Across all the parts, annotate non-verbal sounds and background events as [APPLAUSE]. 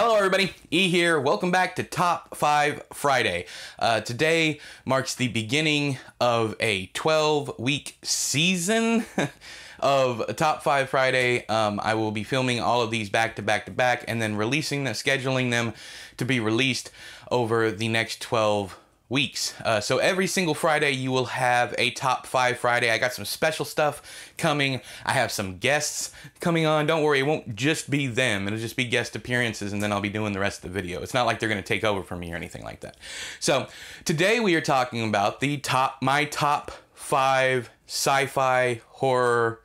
Hello, everybody. E here. Welcome back to Top 5 Friday. Uh, today marks the beginning of a 12 week season [LAUGHS] of Top 5 Friday. Um, I will be filming all of these back to back to back and then releasing them, scheduling them to be released over the next 12 weeks. Uh, so every single Friday, you will have a top five Friday. I got some special stuff coming. I have some guests coming on. Don't worry, it won't just be them. It'll just be guest appearances, and then I'll be doing the rest of the video. It's not like they're going to take over for me or anything like that. So today we are talking about the top, my top five sci-fi horror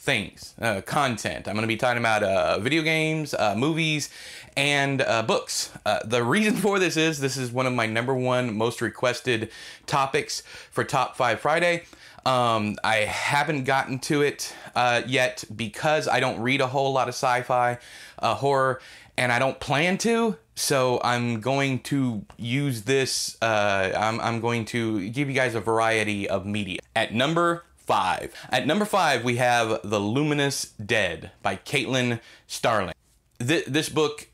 things, uh, content. I'm going to be talking about uh, video games, uh, movies, and uh, books. Uh, the reason for this is this is one of my number one most requested topics for Top 5 Friday. Um, I haven't gotten to it uh, yet because I don't read a whole lot of sci fi, horror, and I don't plan to. So I'm going to use this, I'm, I'm going to give you guys a variety of media. At number five. At number five, we have The Luminous Dead by Caitlin Starling. Th this book,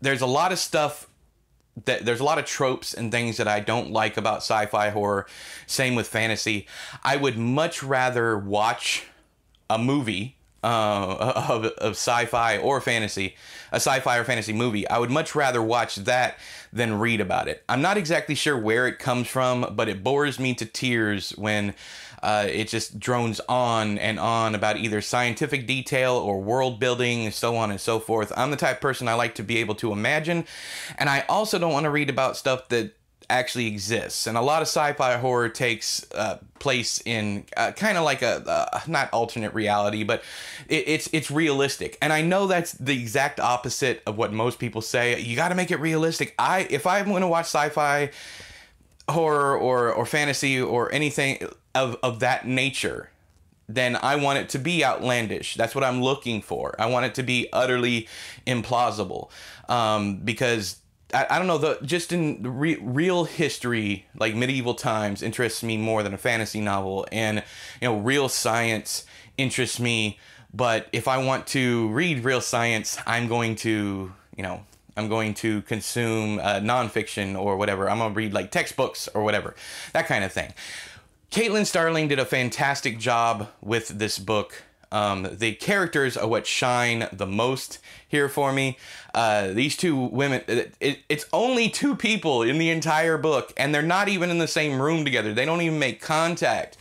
there's a lot of stuff that there's a lot of tropes and things that I don't like about sci-fi horror. Same with fantasy. I would much rather watch a movie uh, [LAUGHS] of, of sci-fi or fantasy, a sci-fi or fantasy movie. I would much rather watch that than read about it. I'm not exactly sure where it comes from, but it bores me to tears when uh, it just drones on and on about either scientific detail or world building and so on and so forth. I'm the type person I like to be able to imagine, and I also don't want to read about stuff that actually exists. And a lot of sci-fi horror takes uh, place in uh, kind of like a uh, not alternate reality, but it, it's it's realistic. And I know that's the exact opposite of what most people say. You got to make it realistic. I if I'm going to watch sci-fi horror or or fantasy or anything of of that nature, then I want it to be outlandish. That's what I'm looking for. I want it to be utterly implausible um, because I, I don't know the just in re real history like medieval times interests me more than a fantasy novel and you know real science interests me but if I want to read real science I'm going to you know I'm going to consume uh, nonfiction or whatever I'm gonna read like textbooks or whatever that kind of thing Caitlin Starling did a fantastic job with this book um, the characters are what shine the most here for me. Uh, these two women, it, it, it's only two people in the entire book, and they're not even in the same room together. They don't even make contact.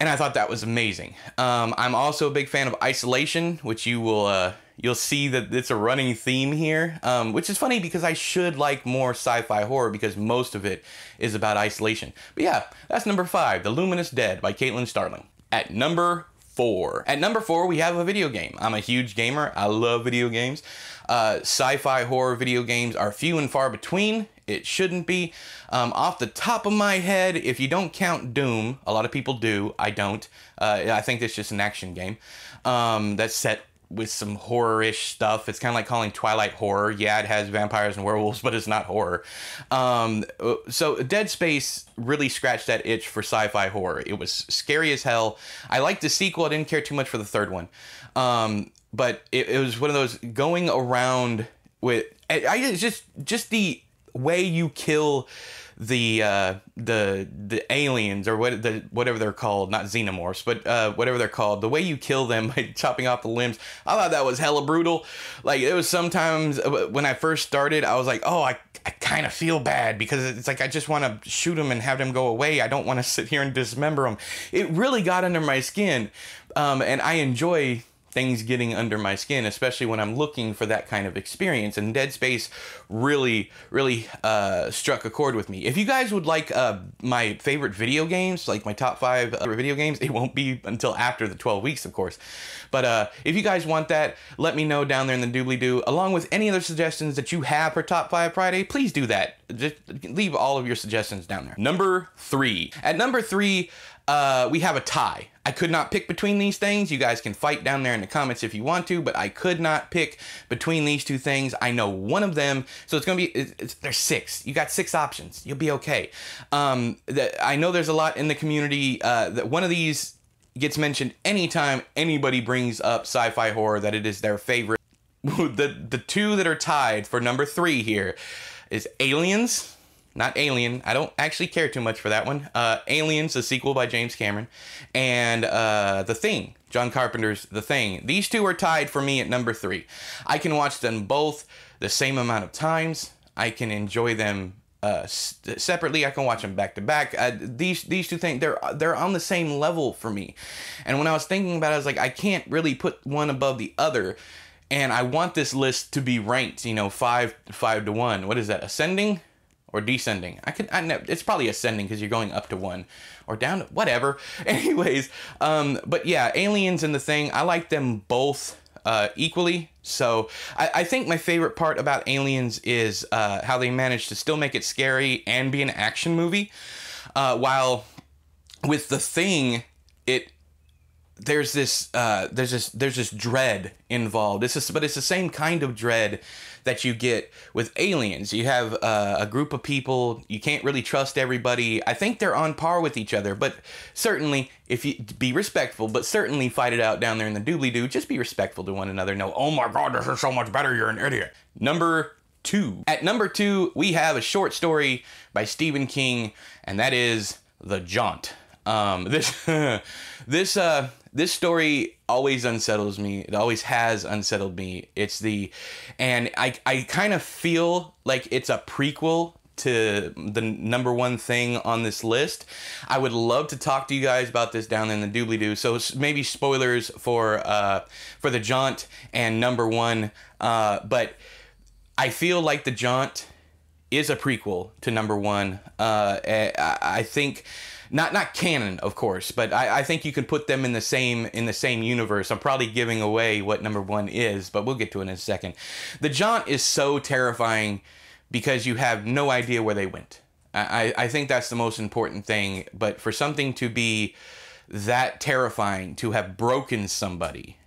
And I thought that was amazing. Um, I'm also a big fan of Isolation, which you will uh, you'll see that it's a running theme here, um, which is funny because I should like more sci-fi horror because most of it is about isolation. But yeah, that's number five, The Luminous Dead by Caitlin Starling. At number four. At number four, we have a video game. I'm a huge gamer. I love video games. Uh, sci-fi horror video games are few and far between. It shouldn't be. Um, off the top of my head, if you don't count Doom, a lot of people do. I don't. Uh, I think it's just an action game um, that's set with some horror-ish stuff. It's kind of like calling Twilight horror. Yeah, it has vampires and werewolves, [LAUGHS] but it's not horror. Um, uh, so Dead Space really scratched that itch for sci-fi horror. It was scary as hell. I liked the sequel. I didn't care too much for the third one, um, but it, it, was one of those going around with. I, I just just the way you kill the uh, the the aliens or what the whatever they're called, not xenomorphs, but uh, whatever they're called, the way you kill them [LAUGHS] by chopping off the limbs, I thought that was hella brutal. Like it was sometimes uh, when I first started, I was like, oh, I, I kind of feel bad because it's like I just want to shoot them and have them go away. I don't want to [LAUGHS] sit here and dismember them. It really got under my skin, um, and I enjoy things getting under my skin, especially when I'm looking for that kind of experience. And Dead Space really, really uh, struck a chord with me. If you guys would like uh, my favorite video games, like my top five uh, video games, it won't be until after the 12 weeks, of course. But uh, if you guys want that, let me know down there in the doobly-doo. Along with any other suggestions that you have for Top 5 Friday, please do that. Just leave all of your suggestions down there. Number three. At number three, uh, we have a tie. I could not pick between these things. You guys can fight down there in the comments if you want to, but I could not pick between these two things. I know one of them, so it's gonna be it's, it's, there's six. You got six options. You'll be okay. Um, that I know there's a lot in the community uh, that one of these gets mentioned anytime anybody brings up sci-fi horror that it is their favorite. [LAUGHS] the the two that are tied for number three here is Aliens not Alien. I don't actually care too much for that one. Uh, Aliens, the sequel by James Cameron, and uh, The Thing, John Carpenter's The Thing. These two are tied for me at number three. I can watch them both the same amount of times. I can enjoy them uh, separately. I can watch them back to back. Uh, these these two things they're they're on the same level for me. And when I was thinking about it, I was like, I can't really put one above the other. And I want this list to be ranked, you know, five five to one. What is that? Ascending? or descending. I could, I know, it's probably ascending because you're going up to one or down, whatever. [LAUGHS] Anyways, um, but yeah, Aliens and The Thing, I like them both uh, equally. So I, I think my favorite part about Aliens is uh, how they managed to still make it scary and be an action movie, uh, while with The Thing, it there's this uh, there's this there's this dread involved. It's just, but it's the same kind of dread that you get with aliens. You have uh, a group of people you can't really trust everybody. I think they're on par with each other, but certainly if you be respectful, but certainly fight it out down there in the doobly doo. Just be respectful to one another. No, oh my god, this is so much better. You're an idiot. Number two. At number two, we have a short story by Stephen King, and that is The Jaunt. Um, [LAUGHS] this [LAUGHS] this uh, this story always unsettles me. It always has unsettled me. It's the, and I, I kind of feel like it's a prequel to the number one thing on this list. I would love to talk to you guys about this down in the doobly doo. So maybe spoilers for uh, for the jaunt and number one, uh, but I feel like the jaunt is a prequel to number one. Uh, eh, I, I think not not canon, of course, but I, I think you can put them in the same in the same universe. I'm probably giving away what number one is, but we'll get to it in a second. The jaunt is so terrifying because you have no idea where they went. I, I think that's the most important thing. But for something to be that terrifying, to have broken somebody,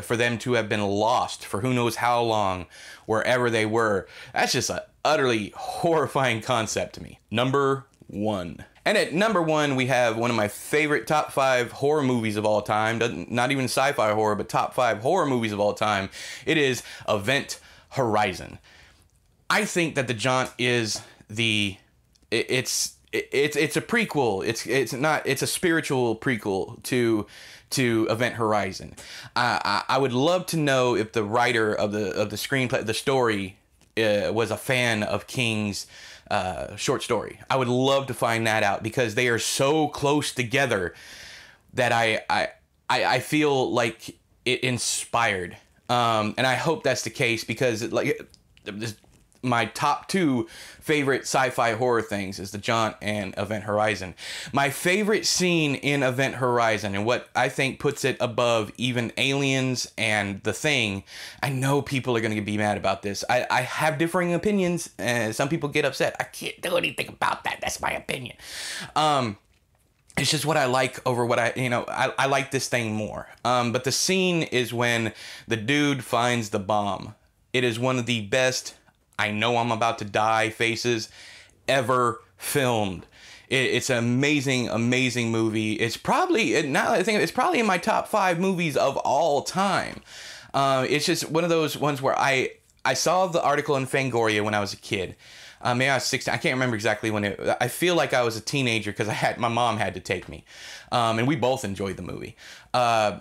for them to have been lost for who knows how long, wherever they were, that's just an utterly [LAUGHS] horrifying concept to me. Number one. And at number one, we have one of my favorite top five horror movies of all time. Doesn't, not even sci fi horror, but top five horror movies of all time. It is Event Horizon. I think that the jaunt is the. it's it's it's a prequel. It's it's not it's a spiritual prequel to to Event Horizon. Uh, I I would love to know if the writer of the of the screenplay the story uh, was a fan of King's uh, short story. I would love to find that out because they are so close together that I I I, feel like it inspired. Um, and I hope that's the case because like this my top two favorite sci-fi horror things is the John and Event Horizon. My favorite scene in Event Horizon and what I think puts it above even Aliens and The Thing. I know people are going to be mad about this. I, I have differing opinions and some people get upset. I can't do anything about that. That's my opinion. Um, it's just what I like over what I, you know, I, I like this thing more. Um, but the scene is when the dude finds the bomb. It is one of the best I know I'm about to die faces ever filmed. It, it's an amazing, amazing movie. It's probably now I think it's probably in my top five movies of all time. Uh, it's just one of those ones where I I saw the article in Fangoria when I was a kid. Uh, maybe I was 16. I can't remember exactly when it. I feel like I was a teenager because I had my mom had to take me, um, and we both enjoyed the movie. Uh,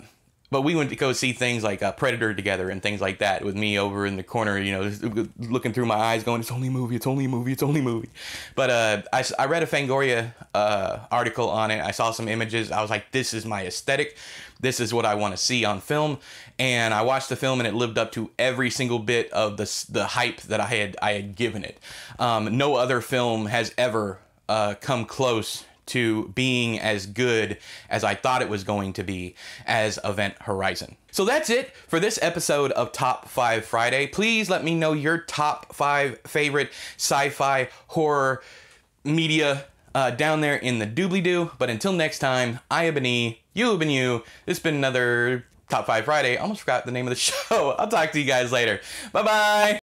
but we went to go see things like uh, Predator together and things like that with me over in the corner, you know, [LAUGHS] looking through my eyes, going, "It's only movie, it's only movie, it's only movie." But uh, I, I read a Fangoria uh, article on it. I saw some images. I was like, "This is my aesthetic. This is what I want to see on film." And I watched the film, and it lived up to every single bit of the the hype that I had I had given it. Um, no other film has ever uh, come close to being as good as I thought it was going to be as Event Horizon. So that's it for this episode of Top 5 Friday. Please let me know your top 5 favorite sci fi horror media uh, down there in the doobly doo. But until next time, I have been E, you have been you. This has been another Top 5 Friday. I almost forgot the name of the [LAUGHS] show. I'll talk to you guys later. Bye bye.